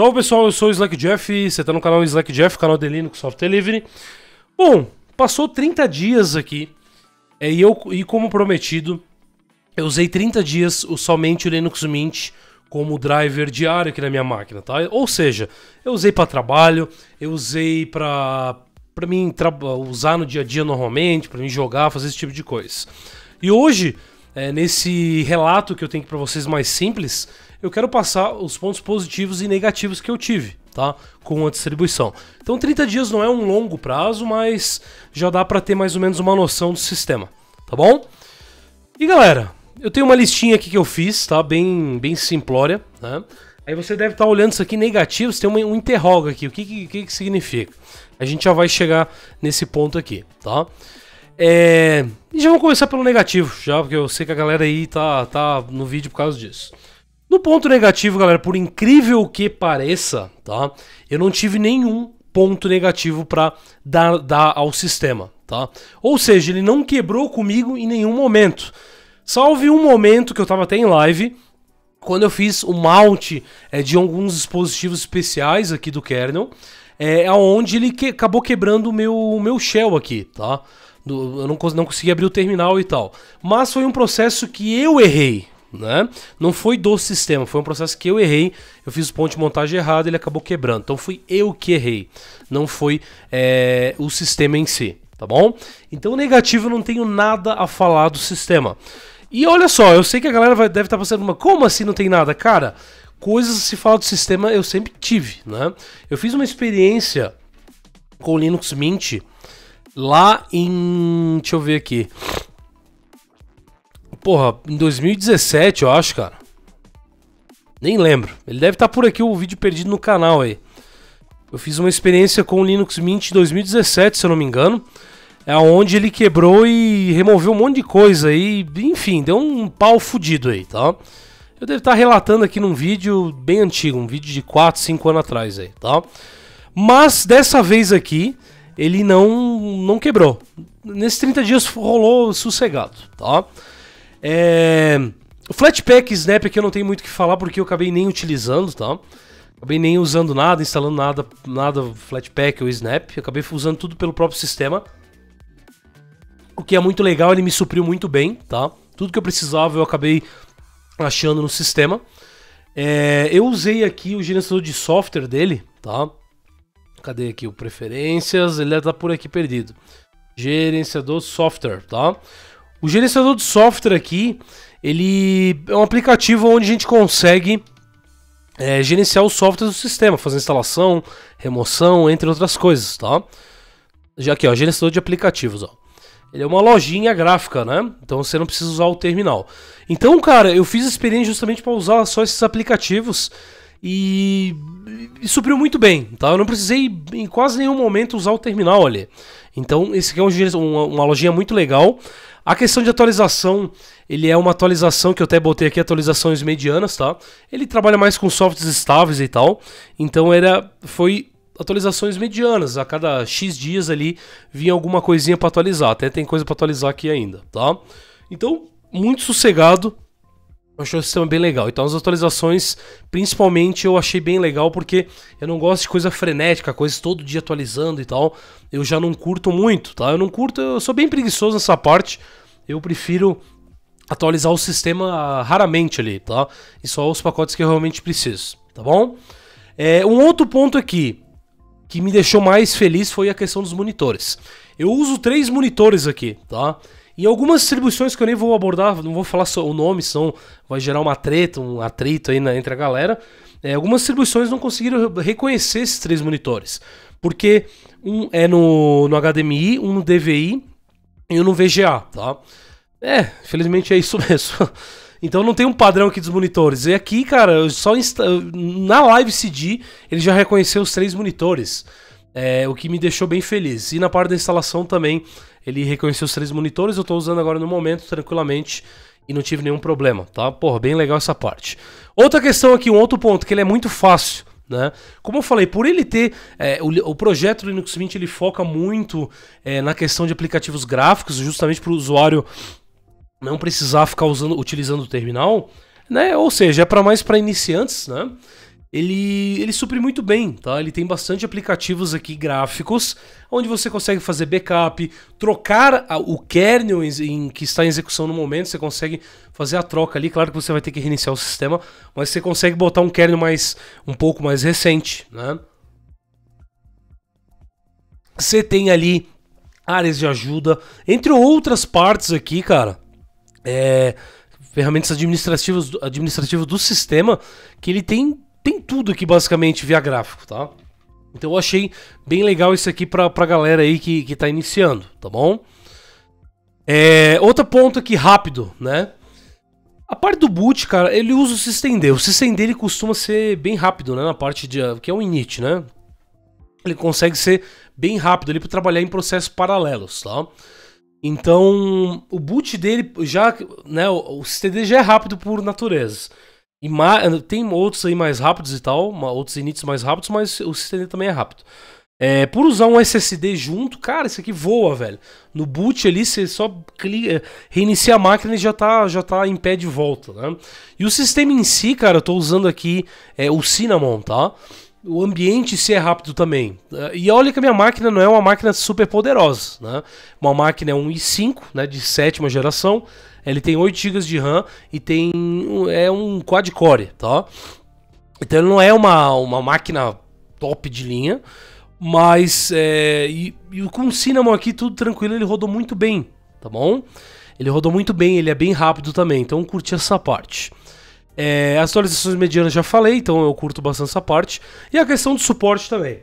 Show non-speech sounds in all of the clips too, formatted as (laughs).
Salve pessoal, eu sou o Slack Jeff, você tá no canal Slack Jeff, canal de Linux Software Delivery. Bom, passou 30 dias aqui é, e, eu, e como prometido, eu usei 30 dias o, somente o Linux Mint como driver diário aqui na minha máquina, tá? Ou seja, eu usei para trabalho, eu usei para para mim usar no dia a dia normalmente, para mim jogar, fazer esse tipo de coisa. E hoje, é, nesse relato que eu tenho para vocês mais simples, eu quero passar os pontos positivos e negativos que eu tive, tá? Com a distribuição. Então 30 dias não é um longo prazo, mas já dá para ter mais ou menos uma noção do sistema, tá bom? E galera, eu tenho uma listinha aqui que eu fiz, tá? Bem, bem simplória, né? Aí você deve estar tá olhando isso aqui negativo, você tem um interroga aqui, o que, que, que, significa? A gente já vai chegar nesse ponto aqui, tá? É... E já vamos começar pelo negativo, já, porque eu sei que a galera aí tá, tá no vídeo por causa disso. No ponto negativo, galera, por incrível que pareça, tá? Eu não tive nenhum ponto negativo para dar, dar ao sistema, tá? Ou seja, ele não quebrou comigo em nenhum momento. Salve um momento que eu tava até em live, quando eu fiz o mount é, de alguns dispositivos especiais aqui do kernel, é aonde ele que, acabou quebrando o meu, meu shell aqui, tá? eu não, não consegui abrir o terminal e tal. Mas foi um processo que eu errei, né? Não foi do sistema, foi um processo que eu errei. Eu fiz o ponto de montagem errado, ele acabou quebrando. Então fui eu que errei, não foi é, o sistema em si, tá bom? Então negativo, eu não tenho nada a falar do sistema. E olha só, eu sei que a galera vai, deve estar tá pensando, uma: como assim não tem nada, cara? Coisas se fala do sistema eu sempre tive, né? Eu fiz uma experiência com o Linux Mint lá em, deixa eu ver aqui, porra, em 2017, eu acho, cara. Nem lembro. Ele deve estar tá por aqui o vídeo perdido no canal aí. Eu fiz uma experiência com o Linux Mint em 2017, se eu não me engano. É onde ele quebrou e removeu um monte de coisa aí. Enfim, deu um pau fudido aí, tá? Eu devo estar tá relatando aqui num vídeo bem antigo, um vídeo de 4, 5 anos atrás aí, tá? Mas dessa vez aqui, ele não, não quebrou. Nesses 30 dias rolou sossegado, tá? É... O Flatpak Snap né, eu não tenho muito o que falar porque eu acabei nem utilizando, tá? Acabei nem usando nada, instalando nada, nada Flatpak ou Snap. Eu acabei usando tudo pelo próprio sistema. O que é muito legal, ele me supriu muito bem, tá? Tudo que eu precisava eu acabei achando no sistema. É... eu usei aqui o gerenciador de software dele, tá? Cadê aqui o preferências? Ele tá por aqui perdido. Gerenciador software, tá? O gerenciador de software aqui, ele é um aplicativo onde a gente consegue é, gerenciar os softwares do sistema, fazer instalação, remoção, entre outras coisas, tá? Já aqui, ó, gerenciador de aplicativos, ó. Ele é uma lojinha gráfica, né? Então você não precisa usar o terminal. Então, cara, eu fiz a experiência justamente para usar só esses aplicativos e... e supriu muito bem, tá? Eu não precisei em quase nenhum momento usar o terminal olha. Então, esse aqui é um, uma, uma lojinha muito legal. A questão de atualização, ele é uma atualização que eu até botei aqui, atualizações medianas, tá? Ele trabalha mais com softwares estáveis e tal, então era foi atualizações medianas, a cada X dias ali vinha alguma coisinha para atualizar, até tem coisa para atualizar aqui ainda, tá? Então, muito sossegado, eu achei o sistema bem legal. Então as atualizações, principalmente, eu achei bem legal porque eu não gosto de coisa frenética, coisa todo dia atualizando e tal. Eu já não curto muito, tá? Eu não curto, eu sou bem preguiçoso nessa parte. Eu prefiro atualizar o sistema raramente ali, tá? E só os pacotes que eu realmente preciso, tá bom? É, um outro ponto aqui que me deixou mais feliz foi a questão dos monitores. Eu uso três monitores aqui, tá? E algumas distribuições que eu nem vou abordar, não vou falar só o nome, são vai gerar uma treta, um atrito aí na, entre a galera. É, algumas distribuições não conseguiram reconhecer esses três monitores, porque um é no, no HDMI, um no DVI e um no VGA, tá? É, infelizmente é isso (laughs) mesmo. Então não tem um padrão aqui dos monitores. E aqui, cara, só insta... na live CD ele já reconheceu os três monitores, é, o que me deixou bem feliz. E na parte da instalação também ele reconheceu os três monitores, eu estou usando agora no momento tranquilamente e não tive nenhum problema, tá? Porra, bem legal essa parte. Outra questão aqui, um outro ponto, que ele é muito fácil. Né? Como eu falei, por ele ter é, o, o, projeto Linux Mint ele foca muito é, na questão de aplicativos gráficos, justamente para o usuário não precisar ficar usando, utilizando o terminal, né? Ou seja, é para mais para iniciantes, né? ele, ele supre muito bem, tá? Ele tem bastante aplicativos aqui gráficos, onde você consegue fazer backup, trocar a, o kernel em, em, que está em execução no momento, você consegue fazer a troca ali. Claro que você vai ter que reiniciar o sistema, mas você consegue botar um kernel mais um pouco mais recente, né? Você tem ali áreas de ajuda, entre outras partes aqui, cara. É, ferramentas administrativas, administrativas do sistema que ele tem tudo aqui basicamente via gráfico, tá? Então eu achei bem legal isso aqui pra, pra galera aí que, que tá iniciando, tá bom? É, outro ponto aqui rápido, né? A parte do boot, cara, ele usa o systemd. O systemd ele costuma ser bem rápido, né? Na parte de que é o init, né? Ele consegue ser bem rápido ali para trabalhar em processos paralelos, tá? Então, o boot dele já, né, o systemd já é rápido por natureza. E tem outros aí mais rápidos e tal, outros inits mais rápidos, mas o sistema também é rápido. É, por usar um SSD junto, cara, isso aqui voa, velho. No boot ali, você só clica, é, reinicia a máquina e já tá, já tá em pé de volta, né? E o sistema em si, cara, eu tô usando aqui é, o Cinnamon, tá? O ambiente se si é rápido também. E olha que a minha máquina não é uma máquina super poderosa, né? Uma máquina é um i5, né, de sétima geração, ele tem 8 GB de RAM e tem é um quad-core, tá? Então ele não é uma, uma máquina top de linha, mas é, e, e com o Cinnamon aqui tudo tranquilo, ele rodou muito bem, tá bom? Ele rodou muito bem, ele é bem rápido também, então curti essa parte. É, as atualizações medianas já falei, então eu curto bastante essa parte. E a questão do suporte também.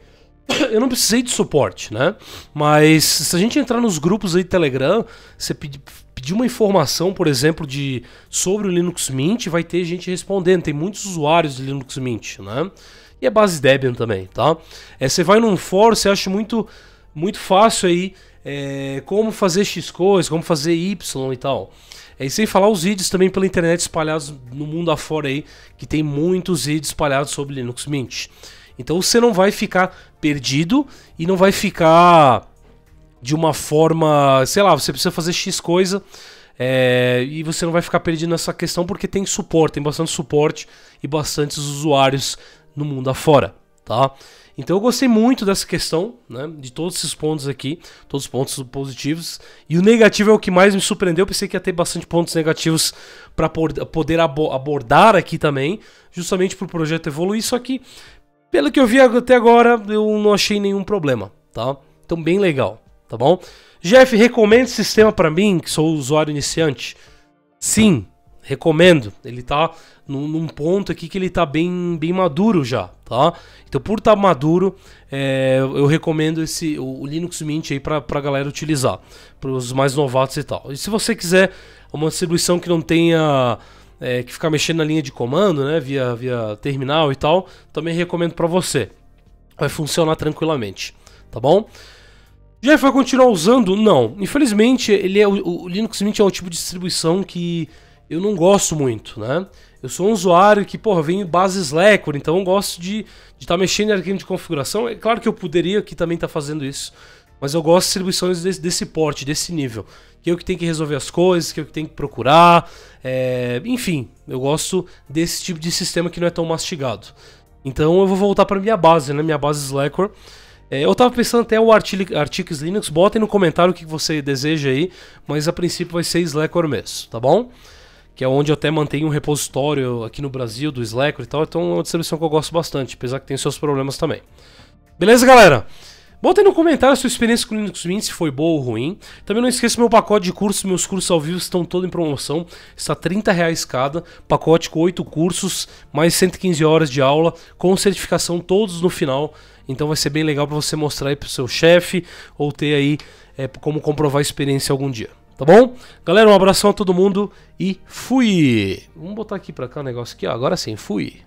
(coughs) Eu não precisei de suporte, né? Mas se a gente entrar nos grupos aí do Telegram, você pedir pedir uma informação, por exemplo, de sobre o Linux Mint, vai ter gente respondendo. Tem muitos usuários de Linux Mint, né? E é base Debian também, tá? É, você vai num fórum, você acha muito, muito fácil aí é, como fazer X coisas, como fazer Y e tal. É, e sem falar os vídeos também pela internet espalhados no mundo afora aí, que tem muitos vídeos espalhados sobre Linux Mint. Então você não vai ficar perdido e não vai ficar de uma forma, sei lá, você precisa fazer X coisa é, e você não vai ficar perdido nessa questão porque tem suporte, tem bastante suporte e bastantes usuários no mundo afora, tá? Então eu gostei muito dessa questão, né? De todos esses pontos aqui, todos os pontos positivos. E o negativo é o que mais me surpreendeu. Eu pensei que ia ter bastante pontos negativos para poder abordar aqui também, justamente para o projeto evoluir. Só que, pelo que eu vi até agora, eu não achei nenhum problema, tá? Então, bem legal tá bom? Jeff, recomenda esse sistema para mim, que sou usuário iniciante? Sim, recomendo. Ele tá num, num, ponto aqui que ele tá bem, bem maduro já, tá? Então, por estar tá maduro, é, eu recomendo esse o, Linux Mint aí para pra galera utilizar, para os mais novatos e tal. E se você quiser uma distribuição que não tenha é, que ficar mexendo na linha de comando, né, via, via terminal e tal, também recomendo para você. Vai funcionar tranquilamente, tá bom? Já foi continuar usando? Não. Infelizmente, ele é, o, o Linux Mint é um tipo de distribuição que eu não gosto muito, né? Eu sou um usuário que, porra, vem base Slacker, então eu gosto de estar tá mexendo em arquivo de configuração. É claro que eu poderia aqui também estar tá fazendo isso, mas eu gosto de distribuições desse, desse, porte, desse nível. Que eu é que tenho que resolver as coisas, que eu é que tenho que procurar. É... Enfim, eu gosto desse tipo de sistema que não é tão mastigado. Então eu vou voltar para minha base, né? Minha base Slacker. É, eu tava pensando até o Artix Linux, botem no comentário o que você deseja aí, mas a princípio vai ser Slackware mesmo, tá bom? Que é onde eu até mantenho um repositório aqui no Brasil do Slackware e tal, então é uma distribuição que eu gosto bastante, apesar que tem seus problemas também. Beleza, galera? Bota aí no comentário a sua experiência com o Linux Mint, se foi boa ou ruim. Também não esqueça meu pacote de cursos, meus cursos ao vivo estão todos em promoção. Está R$ reais cada, pacote com 8 cursos, mais 115 horas de aula, com certificação todos no final. Então vai ser bem legal para você mostrar aí para o seu chefe ou ter aí é, como comprovar a experiência algum dia. Tá bom? Galera, um abração a todo mundo e fui! Vamos botar aqui para cá o um negócio aqui, ó. agora sim, fui!